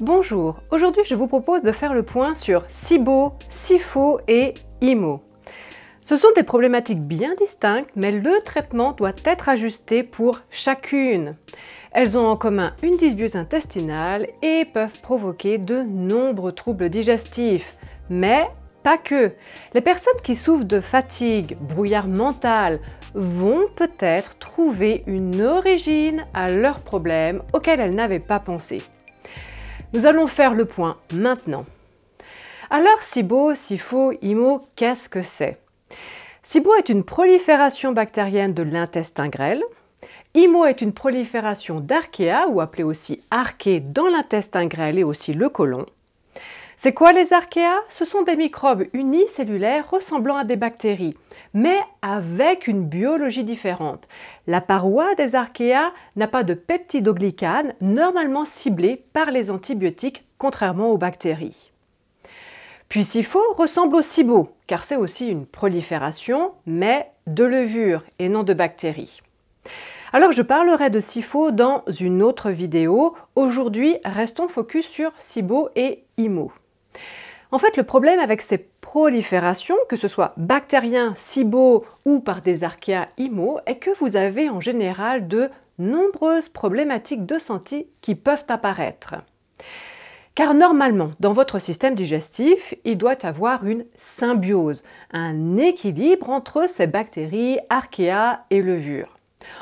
Bonjour, aujourd'hui je vous propose de faire le point sur SIBO, SIFO et IMO. Ce sont des problématiques bien distinctes, mais le traitement doit être ajusté pour chacune. Elles ont en commun une dysbiose intestinale et peuvent provoquer de nombreux troubles digestifs. Mais pas que. Les personnes qui souffrent de fatigue, brouillard mental, vont peut-être trouver une origine à leurs problèmes auxquels elles n'avaient pas pensé. Nous allons faire le point maintenant. Alors SIBO, SIFO, IMO, qu'est-ce que c'est SIBO est une prolifération bactérienne de l'intestin grêle. IMO est une prolifération d'archéa, ou appelée aussi archée dans l'intestin grêle et aussi le côlon. C'est quoi les archéas Ce sont des microbes unicellulaires ressemblant à des bactéries, mais avec une biologie différente. La paroi des archéas n'a pas de peptidoglycane normalement ciblés par les antibiotiques, contrairement aux bactéries. Puis sipho ressemble au SIBO, car c'est aussi une prolifération, mais de levures et non de bactéries. Alors je parlerai de SIFO dans une autre vidéo. Aujourd'hui, restons focus sur SIBO et IMO. En fait, le problème avec ces proliférations, que ce soit bactériens, cibaux ou par des archéas IMO, est que vous avez en général de nombreuses problématiques de santé qui peuvent apparaître. Car normalement, dans votre système digestif, il doit avoir une symbiose, un équilibre entre ces bactéries, archéas et levures.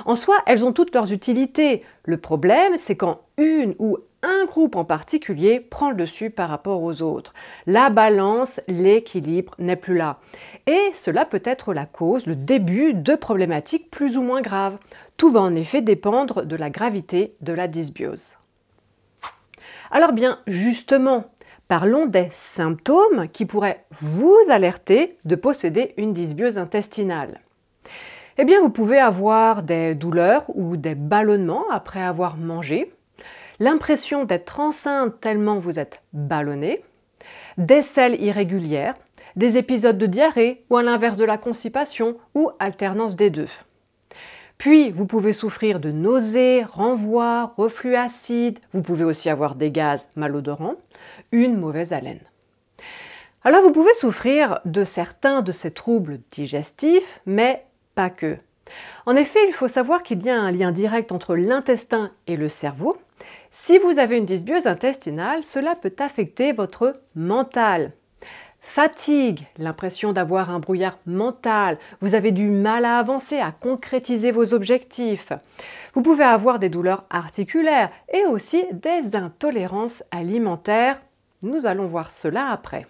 En soi, elles ont toutes leurs utilités. Le problème, c'est quand une ou un groupe en particulier prend le dessus par rapport aux autres. La balance, l'équilibre n'est plus là. Et cela peut être la cause, le début de problématiques plus ou moins graves. Tout va en effet dépendre de la gravité de la dysbiose. Alors bien, justement, parlons des symptômes qui pourraient vous alerter de posséder une dysbiose intestinale. Eh bien, vous pouvez avoir des douleurs ou des ballonnements après avoir mangé, l'impression d'être enceinte tellement vous êtes ballonné, des selles irrégulières, des épisodes de diarrhée ou à l'inverse de la constipation ou alternance des deux. Puis, vous pouvez souffrir de nausées, renvois, reflux acide, vous pouvez aussi avoir des gaz malodorants, une mauvaise haleine. Alors, vous pouvez souffrir de certains de ces troubles digestifs, mais pas que. En effet, il faut savoir qu'il y a un lien direct entre l'intestin et le cerveau, si vous avez une dysbiose intestinale, cela peut affecter votre mental. Fatigue, l'impression d'avoir un brouillard mental, vous avez du mal à avancer, à concrétiser vos objectifs. Vous pouvez avoir des douleurs articulaires et aussi des intolérances alimentaires. Nous allons voir cela après.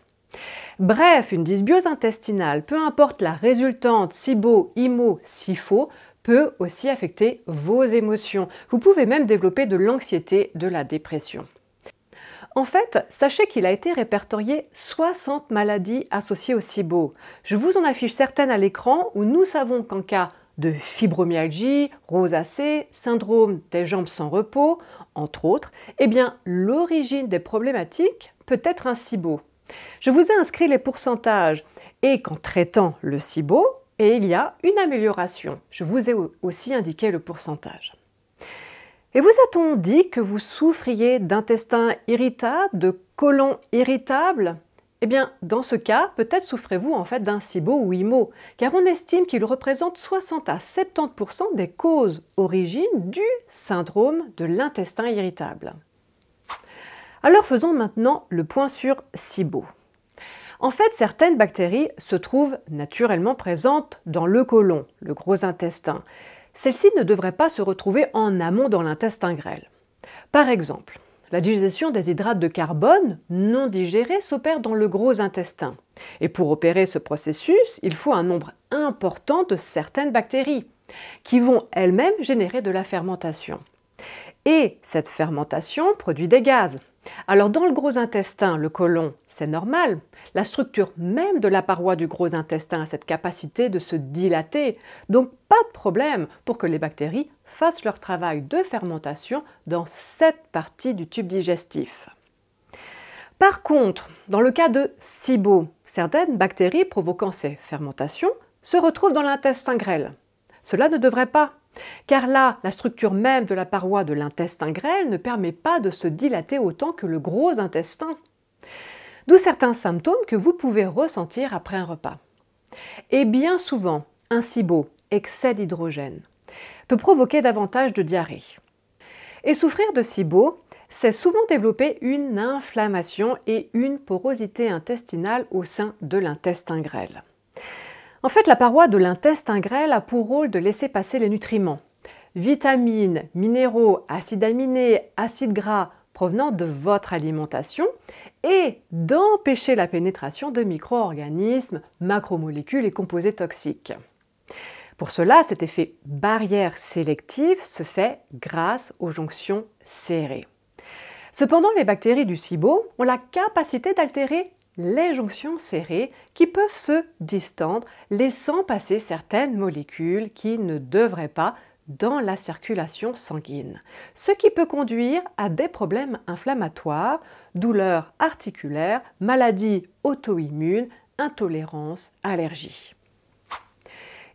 Bref, une dysbiose intestinale, peu importe la résultante si immo, si faux, peut aussi affecter vos émotions. Vous pouvez même développer de l'anxiété, de la dépression. En fait, sachez qu'il a été répertorié 60 maladies associées au SIBO. Je vous en affiche certaines à l'écran où nous savons qu'en cas de fibromyalgie, rosacée, syndrome des jambes sans repos, entre autres, eh bien l'origine des problématiques peut être un SIBO. Je vous ai inscrit les pourcentages et qu'en traitant le SIBO, et il y a une amélioration. Je vous ai aussi indiqué le pourcentage. Et vous a-t-on dit que vous souffriez d'intestin irritable, de colon irritable Eh bien, dans ce cas, peut-être souffrez-vous en fait d'un SIBO ou IMO, car on estime qu'il représente 60 à 70% des causes origines du syndrome de l'intestin irritable. Alors faisons maintenant le point sur SIBO. En fait, certaines bactéries se trouvent naturellement présentes dans le côlon, le gros intestin. Celles-ci ne devraient pas se retrouver en amont dans l'intestin grêle. Par exemple, la digestion des hydrates de carbone non digérés s'opère dans le gros intestin. Et pour opérer ce processus, il faut un nombre important de certaines bactéries, qui vont elles-mêmes générer de la fermentation. Et cette fermentation produit des gaz, alors dans le gros intestin, le côlon, c'est normal. La structure même de la paroi du gros intestin a cette capacité de se dilater. Donc pas de problème pour que les bactéries fassent leur travail de fermentation dans cette partie du tube digestif. Par contre, dans le cas de SIBO, certaines bactéries provoquant ces fermentations se retrouvent dans l'intestin grêle. Cela ne devrait pas car là, la structure même de la paroi de l'intestin grêle ne permet pas de se dilater autant que le gros intestin. D'où certains symptômes que vous pouvez ressentir après un repas. Et bien souvent, un SIBO, excès d'hydrogène, peut provoquer davantage de diarrhée. Et souffrir de SIBO, c'est souvent développer une inflammation et une porosité intestinale au sein de l'intestin grêle. En fait, la paroi de l'intestin grêle a pour rôle de laisser passer les nutriments. Vitamines, minéraux, acides aminés, acides gras provenant de votre alimentation et d'empêcher la pénétration de micro-organismes, macromolécules et composés toxiques. Pour cela, cet effet barrière sélective se fait grâce aux jonctions serrées. Cependant, les bactéries du SIBO ont la capacité d'altérer les jonctions serrées qui peuvent se distendre, laissant passer certaines molécules qui ne devraient pas dans la circulation sanguine, ce qui peut conduire à des problèmes inflammatoires, douleurs articulaires, maladies auto-immunes, intolérance, allergies.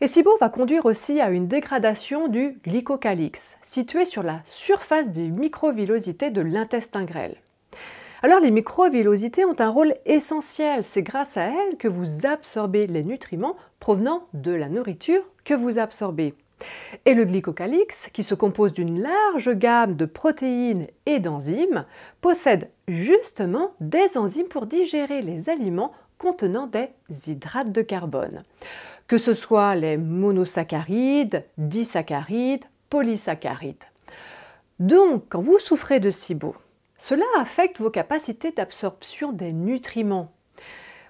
Et SIBO va conduire aussi à une dégradation du glycocalyx, situé sur la surface des microvillosités de l'intestin grêle. Alors les microvillosités ont un rôle essentiel. C'est grâce à elles que vous absorbez les nutriments provenant de la nourriture que vous absorbez. Et le glycocalyx, qui se compose d'une large gamme de protéines et d'enzymes, possède justement des enzymes pour digérer les aliments contenant des hydrates de carbone. Que ce soit les monosaccharides, disaccharides, polysaccharides. Donc, quand vous souffrez de SIBO, cela affecte vos capacités d'absorption des nutriments.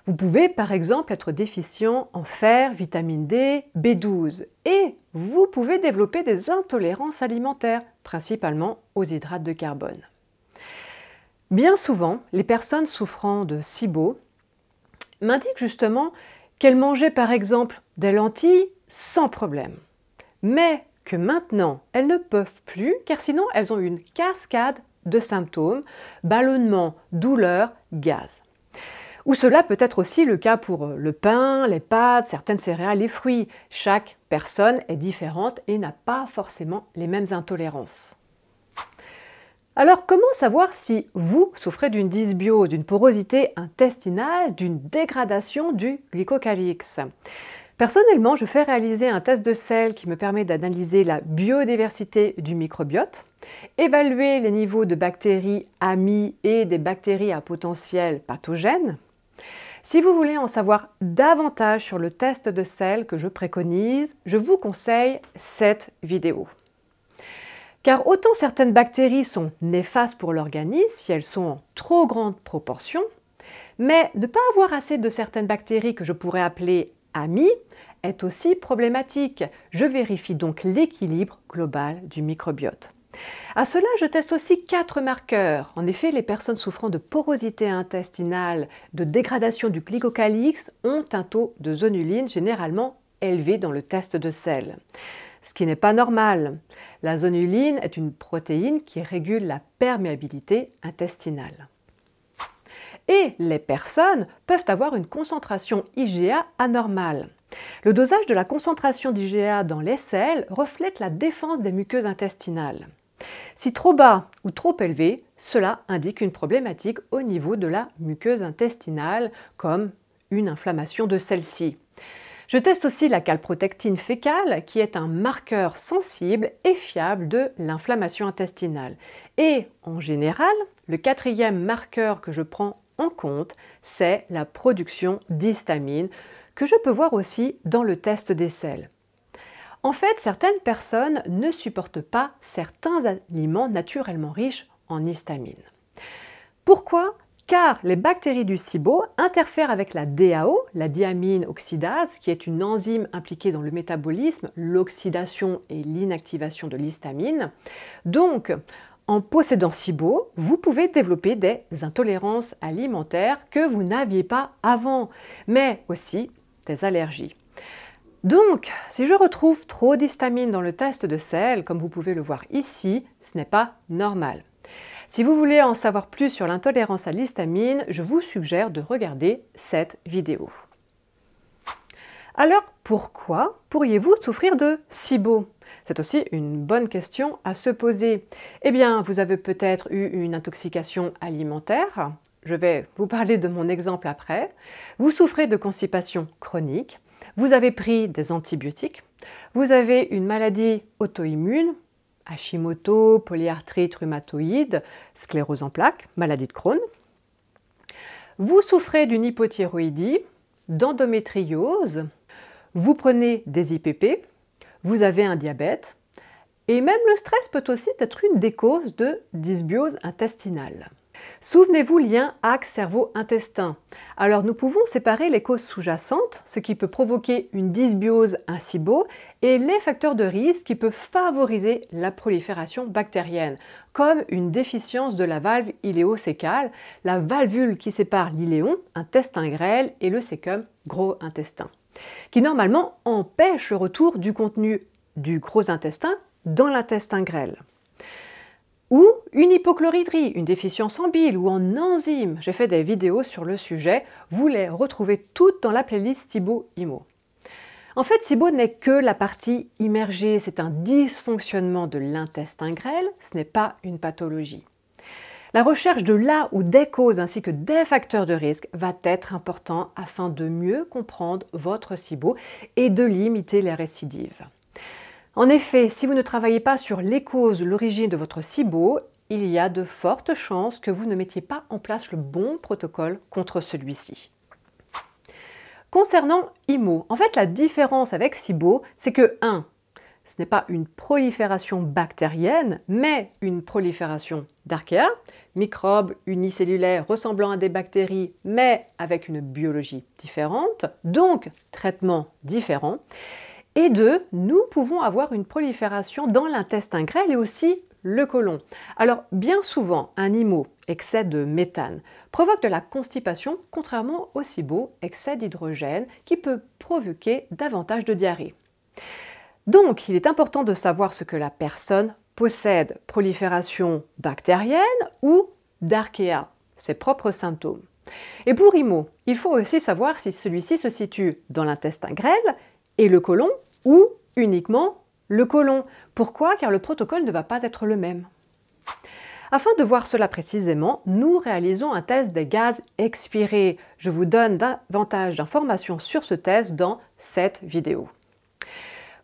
Vous pouvez par exemple être déficient en fer, vitamine D, B12 et vous pouvez développer des intolérances alimentaires, principalement aux hydrates de carbone. Bien souvent, les personnes souffrant de SIBO m'indiquent justement qu'elles mangeaient par exemple des lentilles sans problème, mais que maintenant elles ne peuvent plus car sinon elles ont une cascade de symptômes, ballonnement, douleur, gaz. Ou cela peut être aussi le cas pour euh, le pain, les pâtes, certaines céréales, les fruits. Chaque personne est différente et n'a pas forcément les mêmes intolérances. Alors comment savoir si vous souffrez d'une dysbiose, d'une porosité intestinale, d'une dégradation du glycocalyx Personnellement, je fais réaliser un test de sel qui me permet d'analyser la biodiversité du microbiote, évaluer les niveaux de bactéries amies et des bactéries à potentiel pathogène. Si vous voulez en savoir davantage sur le test de sel que je préconise, je vous conseille cette vidéo. Car autant certaines bactéries sont néfastes pour l'organisme si elles sont en trop grande proportion, mais ne pas avoir assez de certaines bactéries que je pourrais appeler amies est aussi problématique. Je vérifie donc l'équilibre global du microbiote. À cela, je teste aussi quatre marqueurs. En effet, les personnes souffrant de porosité intestinale, de dégradation du glycocalyx, ont un taux de zonuline généralement élevé dans le test de sel. Ce qui n'est pas normal. La zonuline est une protéine qui régule la perméabilité intestinale. Et les personnes peuvent avoir une concentration IgA anormale. Le dosage de la concentration d'IGA dans les selles reflète la défense des muqueuses intestinales. Si trop bas ou trop élevé, cela indique une problématique au niveau de la muqueuse intestinale, comme une inflammation de celle-ci. Je teste aussi la calprotectine fécale, qui est un marqueur sensible et fiable de l'inflammation intestinale. Et en général, le quatrième marqueur que je prends en compte, c'est la production d'histamine, que je peux voir aussi dans le test des sels. En fait, certaines personnes ne supportent pas certains aliments naturellement riches en histamine. Pourquoi Car les bactéries du SIBO interfèrent avec la DAO, la diamine oxydase, qui est une enzyme impliquée dans le métabolisme, l'oxydation et l'inactivation de l'histamine. Donc, en possédant SIBO, vous pouvez développer des intolérances alimentaires que vous n'aviez pas avant, mais aussi allergies. Donc, si je retrouve trop d'histamine dans le test de sel, comme vous pouvez le voir ici, ce n'est pas normal. Si vous voulez en savoir plus sur l'intolérance à l'histamine, je vous suggère de regarder cette vidéo. Alors pourquoi pourriez-vous souffrir de SIBO C'est aussi une bonne question à se poser. Eh bien, vous avez peut-être eu une intoxication alimentaire, je vais vous parler de mon exemple après, vous souffrez de constipation chronique, vous avez pris des antibiotiques, vous avez une maladie auto-immune, Hashimoto, polyarthrite rhumatoïde, sclérose en plaques, maladie de Crohn. Vous souffrez d'une hypothyroïdie, d'endométriose, vous prenez des IPP, vous avez un diabète, et même le stress peut aussi être une des causes de dysbiose intestinale. Souvenez-vous, lien axe cerveau-intestin. Alors nous pouvons séparer les causes sous-jacentes, ce qui peut provoquer une dysbiose, un SIBO, et les facteurs de risque qui peuvent favoriser la prolifération bactérienne, comme une déficience de la valve ileo-sécale, la valvule qui sépare l'iléon, intestin grêle, et le sécum, gros intestin, qui normalement empêche le retour du contenu du gros intestin dans l'intestin grêle ou une hypochloridrie, une déficience en bile ou en enzyme. J'ai fait des vidéos sur le sujet, vous les retrouvez toutes dans la playlist sibo IMO. En fait, SIBO n'est que la partie immergée, c'est un dysfonctionnement de l'intestin grêle, ce n'est pas une pathologie. La recherche de la ou des causes ainsi que des facteurs de risque va être important afin de mieux comprendre votre SIBO et de limiter les récidives. En effet, si vous ne travaillez pas sur les causes, l'origine de votre CIBO, il y a de fortes chances que vous ne mettiez pas en place le bon protocole contre celui-ci. Concernant IMO, en fait la différence avec CIBO, c'est que 1. Ce n'est pas une prolifération bactérienne, mais une prolifération d'archéas, microbes unicellulaires ressemblant à des bactéries, mais avec une biologie différente, donc traitement différent. Et deux, nous pouvons avoir une prolifération dans l'intestin grêle et aussi le côlon. Alors bien souvent, un IMO, excès de méthane, provoque de la constipation, contrairement au SIBO, excès d'hydrogène, qui peut provoquer davantage de diarrhée. Donc, il est important de savoir ce que la personne possède, prolifération bactérienne ou d'archéa, ses propres symptômes. Et pour IMO, il faut aussi savoir si celui-ci se situe dans l'intestin grêle et le côlon ou uniquement le côlon. Pourquoi Car le protocole ne va pas être le même. Afin de voir cela précisément, nous réalisons un test des gaz expirés. Je vous donne davantage d'informations sur ce test dans cette vidéo.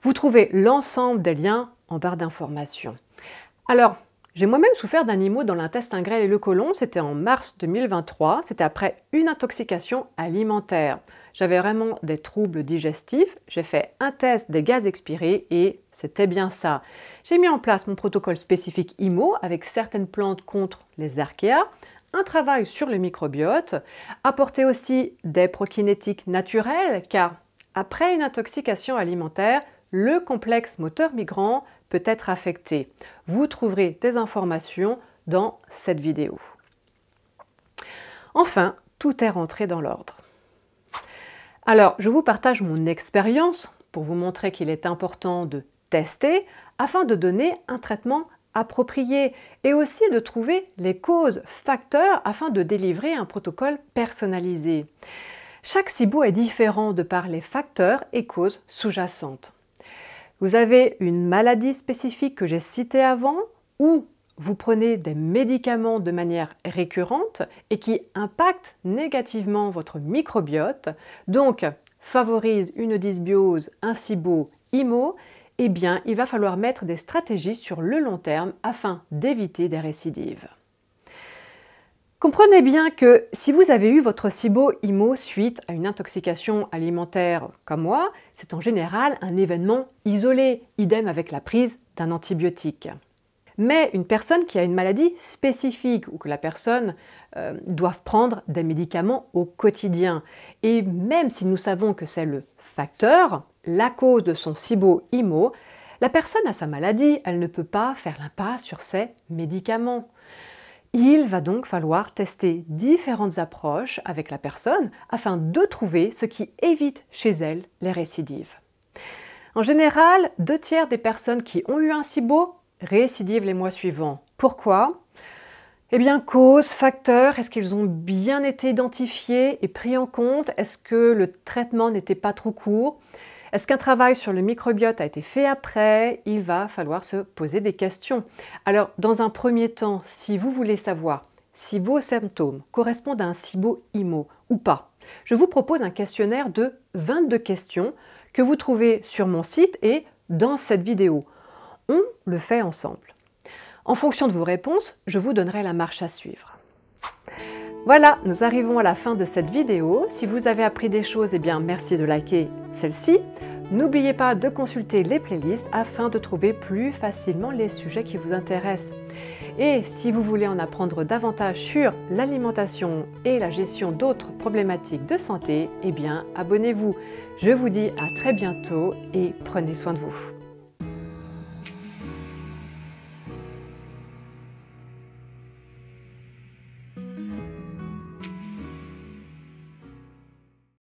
Vous trouvez l'ensemble des liens en barre d'informations. Alors, j'ai moi-même souffert d'animaux dans l'intestin grêle et le côlon, c'était en mars 2023, c'était après une intoxication alimentaire. J'avais vraiment des troubles digestifs, j'ai fait un test des gaz expirés et c'était bien ça. J'ai mis en place mon protocole spécifique IMO avec certaines plantes contre les archéas, un travail sur le microbiote, apporter aussi des prokinétiques naturelles car après une intoxication alimentaire, le complexe moteur migrant être affecté. Vous trouverez des informations dans cette vidéo. Enfin, tout est rentré dans l'ordre. Alors, je vous partage mon expérience pour vous montrer qu'il est important de tester afin de donner un traitement approprié et aussi de trouver les causes, facteurs afin de délivrer un protocole personnalisé. Chaque Cibo est différent de par les facteurs et causes sous-jacentes vous avez une maladie spécifique que j'ai citée avant ou vous prenez des médicaments de manière récurrente et qui impactent négativement votre microbiote, donc favorise une dysbiose, un SIBO, IMO, eh bien, il va falloir mettre des stratégies sur le long terme afin d'éviter des récidives. Comprenez bien que si vous avez eu votre SIBO IMO suite à une intoxication alimentaire comme moi, c'est en général un événement isolé, idem avec la prise d'un antibiotique. Mais une personne qui a une maladie spécifique ou que la personne euh, doive doit prendre des médicaments au quotidien, et même si nous savons que c'est le facteur, la cause de son SIBO IMO, la personne a sa maladie, elle ne peut pas faire l'impasse sur ses médicaments. Il va donc falloir tester différentes approches avec la personne afin de trouver ce qui évite chez elle les récidives. En général, deux tiers des personnes qui ont eu un SIBO récidivent les mois suivants. Pourquoi eh bien, cause, facteur, est-ce qu'ils ont bien été identifiés et pris en compte Est-ce que le traitement n'était pas trop court est-ce qu'un travail sur le microbiote a été fait après Il va falloir se poser des questions. Alors, dans un premier temps, si vous voulez savoir si vos symptômes correspondent à un SIBO IMO ou pas, je vous propose un questionnaire de 22 questions que vous trouvez sur mon site et dans cette vidéo. On le fait ensemble. En fonction de vos réponses, je vous donnerai la marche à suivre. Voilà, nous arrivons à la fin de cette vidéo. Si vous avez appris des choses, eh bien merci de liker celle-ci. N'oubliez pas de consulter les playlists afin de trouver plus facilement les sujets qui vous intéressent. Et si vous voulez en apprendre davantage sur l'alimentation et la gestion d'autres problématiques de santé, eh bien abonnez-vous. Je vous dis à très bientôt et prenez soin de vous.